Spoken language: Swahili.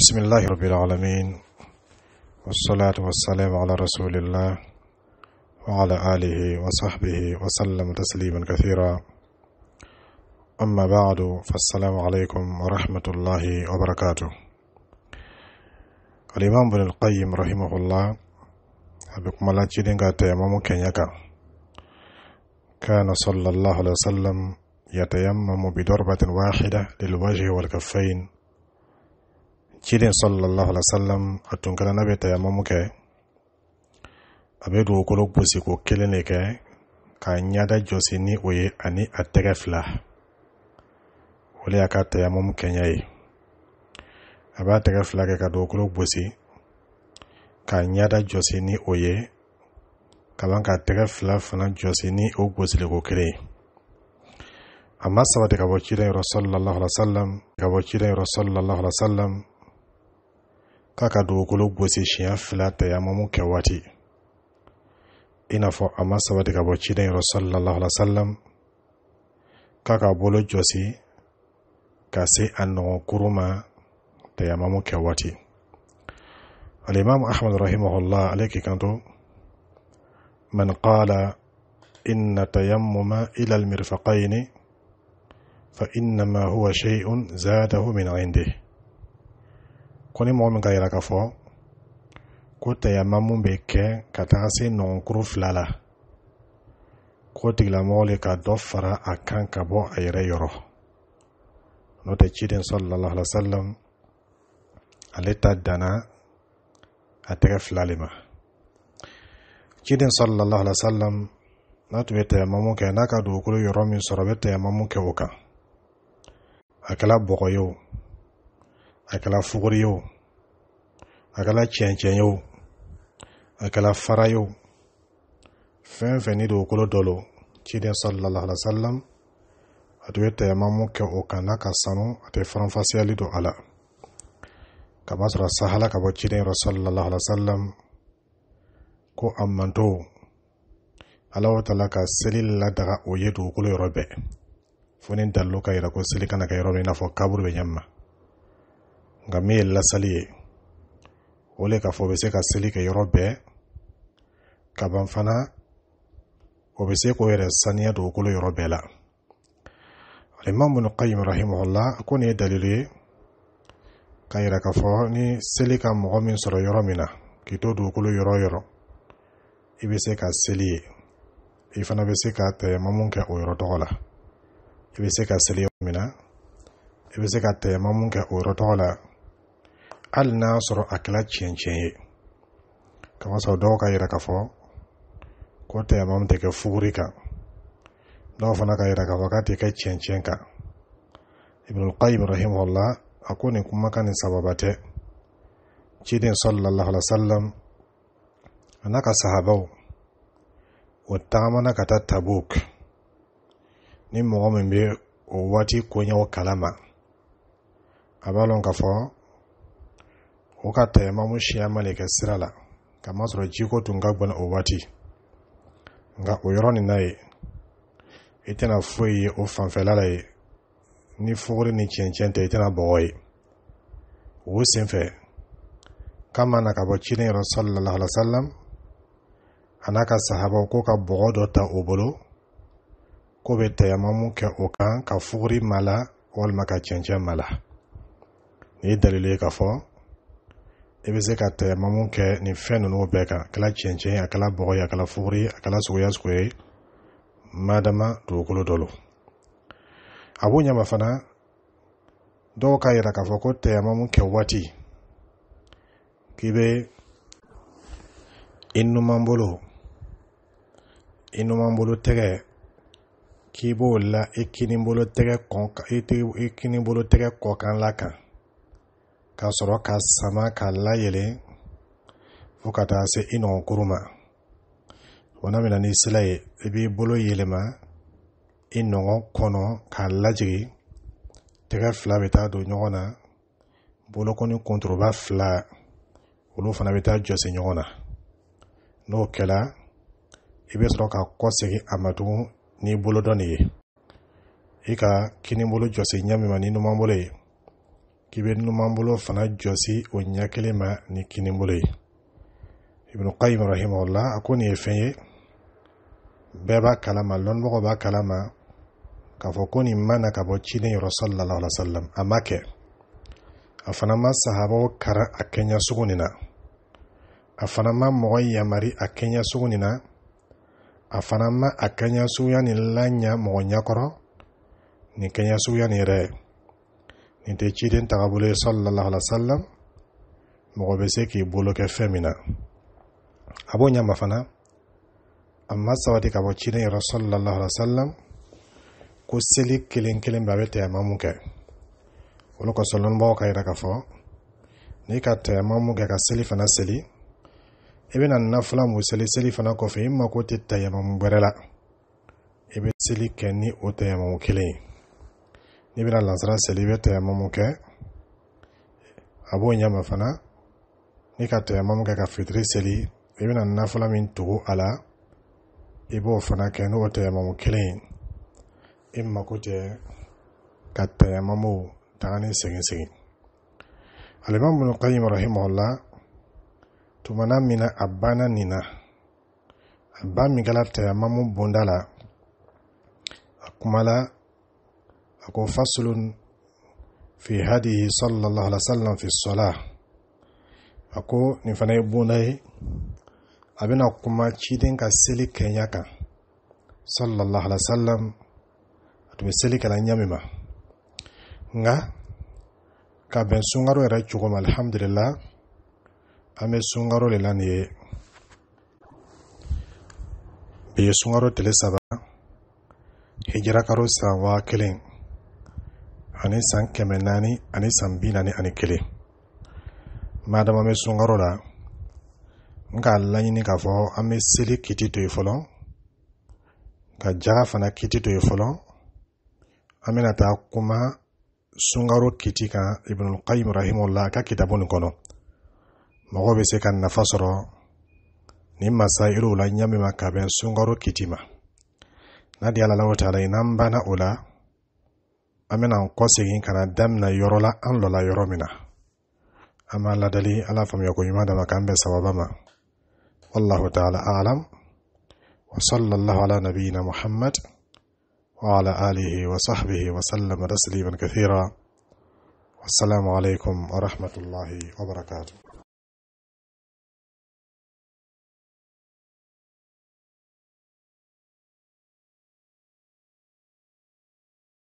بسم الله رب العالمين والصلاة والسلام على رسول الله وعلى آله وصحبه وسلم تسليما كثيرا أما بعد فالسلام عليكم ورحمة الله وبركاته الإمام بن القيم رحمه الله أبكم الله جدنك تيمم كنيكا كان صلى الله عليه وسلم يتيمم بضربة واحدة للوجه والكفين ciden sallallahu alaihi wasallam a tun kɛra n'a bɛ tayamamu kɛ a bɛ dugukolo gosi ko kelen de kɛ k'a ɲada jɔsi ni o ye ani a tɛgɛ fila o le y'a ka tayamamu kɛɲɛ ye a b'a tɛgɛ fila kɛ ka dugukolo gosi k'a ɲada jɔsi ni o ye kalan k'a tɛgɛ fila fana jɔsi ni o gosiliko kelen ye a ma sabati ka bɔ ciden yɔrɔ sallallahu alaihi wasallam ka bɔ ciden yɔrɔ sallallahu alaihi wasallam k'a ka dugukolo gosi siɲɛ fila tayamamu kɛ waati i n'a fɔ a ma sabati ka bɔ ciden yɔrɔ sallallahu alaihi wasallam k'a ka bolo jɔsi ka se a nɔgɔn kuru ma tayamamu kɛ waati alimamu ahmad rahimahullah ale k'i kanto man qala inna tayammuma ila almirfaqaini fa innama huwa shay'un zadahu min 'indihi ko ni mɔgɔ min ka yira ka fɔ ko mun bɛ kɛ ka taga se nɔgɔnkuru fila la ko tigilamɔgɔ le ka dɔ fara a kan ka bɔ a yɛrɛ yɔrɔ n'o tɛ ciden sɔlɔlɔ alasalam ale ta danna a tɛgɛ fila le ma ciden sɔlɔlɔ alasalam n'a tun bɛ mun kɛ n'a ka dugukolo yɔrɔ min sɔrɔ a bɛ mun kɛ o kan a kɛra bɔgɔ ye o a kɛla fuguri ye o a kɛla cɛncɛn ye o a kɛla fara ye o fɛn fɛn ni dugukolo dɔ lo ciden sallallahu alaihi wasallam a tun ye tayamamu kɛ o kan n'a ka sanu a tɛ faranfasiyali don a la kama sahala ka bɔ ciden yɔrɔ sallallahu alaihi wasallam ko a manto ala taala ka seli ladaga o ye dugukolo yɔrɔ bɛɛ fo ni dalilu ka yira ko seli kana kɛ yɔrɔ min i n'a fɔ kaburu bɛ ɲɛ ma nka min ye lasali ye o le k'a fɔ o bɛ se ka seli kɛ yɔrɔ bɛɛ ka ban fana o bɛ se k'o yɛrɛ saniya dugukolo yɔrɔ bɛɛ la alimamu ibn qayyim rahimahullah ko nin ye dalilu ye k'a yira k'a fɔ ni seli ka mɔgɔ min sɔrɔ yɔrɔ min na k'i to dugukolo yɔrɔ o yɔrɔ i bɛ se ka seli ye i fana bɛ se ka tayamamu kɛ o yɔrɔ tɔgɔ la i bɛ se ka seli yɔrɔ min na i bɛ se ka tayamamu kɛ o yɔrɔ tɔgɔ la hali n'a sɔrɔ a kɛra cɛncɛn ye kamasɔrɔ dɔw ka yira k'a fɔ ko tɛmɛn tɛ kɛ fuguri kan dɔw fana ka yira k'a fɔ k'a tɛ kɛ cɛncɛn kan ibnulqayim rahimahullah a ko nin kumakan nin sababa tɛ ciden sallallahu alaihi wasallam a n'a ka sahabaw o taamana ka taa tabuk ni mɔgɔ min bɛ o waati koɲɛw kalama a b'a lɔn k'a fɔ o ka tɛmɛ mamu siya kɛ sira la kamasɔrɔ jiko tun ka gbana o waati nka o yɔrɔ nin na ye i tɛna foyi ye o fanfɛla la ye ni fogori ni cɛncɛn tɛ i tɛna bɔgɔ ye o senfɛ kama na ka bɔ ciden yɔrɔ sallallahu alaihi wasallam a n'a ka sahabaw ko ka bɔgɔ dɔ ta o bolo ko bɛ tayamamu kɛ o kan ka fogori mala walima ka cɛncɛn mala ni ye dalilu ye ka fɔ i be se ka tɛrɛmamu kɛ ni fɛn nunu bɛɛ kan akala kɛra akala ye a kɛra bɔgɔ ye a fuguri madama dugukolo dɔ lo a b'o ɲama fana dɔw k'a yira k'a fɔ ko tɛyamamu kɛ waati k'i be i numan bolo i numan bolo tɛgɛ k'i b'o la i kini bolo tɛgɛ i bolo tɛgɛ kɔ kan la kan k'a sɔrɔ ka sama k'a layɛlɛn fo ka taa se i nɔgɔnkuru ma tumana min n'i sela ye i b'i bolo yɛlɛma i nɔgɔn kɔnɔ k'a lajigi tɛgɛ fila bɛ taa don ɲɔgɔn na bolokɔni kunturuba fila olu fana bɛ taa jɔsi ɲɔgɔn na n'o kɛla i bɛ sɔrɔ ka kɔsegin a ma tugun n'i bolo dɔ nin ye i ka kinibolo jɔsi ɲɛ min ma ni numanbolo ye k'i bɛ numanbolo fana jɔsi o ɲɛ kelen ma ni kinibolo ye ibnu qayyim rahimahullah a ko nin ye fɛn ye bɛɛ b'a kalama lɔnbagaw b'a kalama k'a fɔ ko nin ma na ka bɔ ciden yɔrɔ sallallahu alaihi wasallam a ma kɛ a fana ma sahabaw kara a kɛɲɛ sugu nin na a fana ma mɔgɔ yamari a kɛɲɛ sugu nin na a fana ma a kɛɲɛ suguya nin laɲa mɔgɔ ɲɛkɔrɔ nin kɛɲɛ suguya nin yɛrɛ nin tɛ ciden tagabolo ye sallallahu alaihi wasallam mɔgɔ bɛ se k'i bolo kɛ fɛn min na a b'o ɲama fana a ma sabati ka bɔ ciden yɛrɛ sallallahu alaihi wasallam ko seli kelen kelen bɛɛ a bɛ tayamamu kɛ olu kosɔn lɔnnibaw ka yira k'a fɔ n'i ka tayamamu kɛ ka seli fana seli i bɛna nafila mun seli seli fana kɔfɛ i mako tɛ tayamamu wɛrɛ la i bɛ seli kɛ ni o tayamamu kelen ye n'i bɛna lansara seli i bɛ tɛmɛmu kɛ a b'o ɲɛma fana ni ka tɛmɛmu kɛ ka fitiri seli i bɛna nafɔla min tugu a la i b'o fana kɛ n'o tɛmɛmu kelen i mako tɛ ka tɛmɛmu tagani ni segin segin alimami minnu ka rahimahullah tumana min na a banna nin na a ba min kɛra tɛmɛmu bonda la a la أكو فصل في هديه صلى الله عليه وسلم في الصلاة أكو نفني بوني أبنا كما تشيدين كسلي كنياكا صلى الله عليه وسلم أتو سلي كلا نيامما nga ka bɛn sunkaro yɛrɛ cogo ma alihamdulila an bɛ sunkaro de la nin ye bi ye sunkaro tile saba hijira karo san waa kelen ani san kɛmɛ naani ani san bi naani ani kelen maadama bɛ sunkaro la n k'a laɲini k'a fɔ an bɛ seli kiti to yen fɔlɔ ka jaga fana kiti to yen fɔlɔ an bɛna taa kuma sunkaro kiti kan ibn qayyim a ka kitabu nin kɔnɔ mɔgɔ bɛ se ka nafa sɔrɔ nin masa iriw la ma ka bɛn sunkaro kiti ma n'a di ala la o ta la n'an banna o la an bɛna an kɔsegin kana na daminɛ yɔrɔ la an lɔ la yɔrɔ min na an b'a ladali ala faamuya ko ɲuman dama k'an bɛn sababa ma wallahu ta'ala alam wa sallallahu ala nabiyina muhammad wa ala alihi wa sahbihi wa sallama tasliman kathira wassalamu alaikum wa rahmatullahi wa barakatuh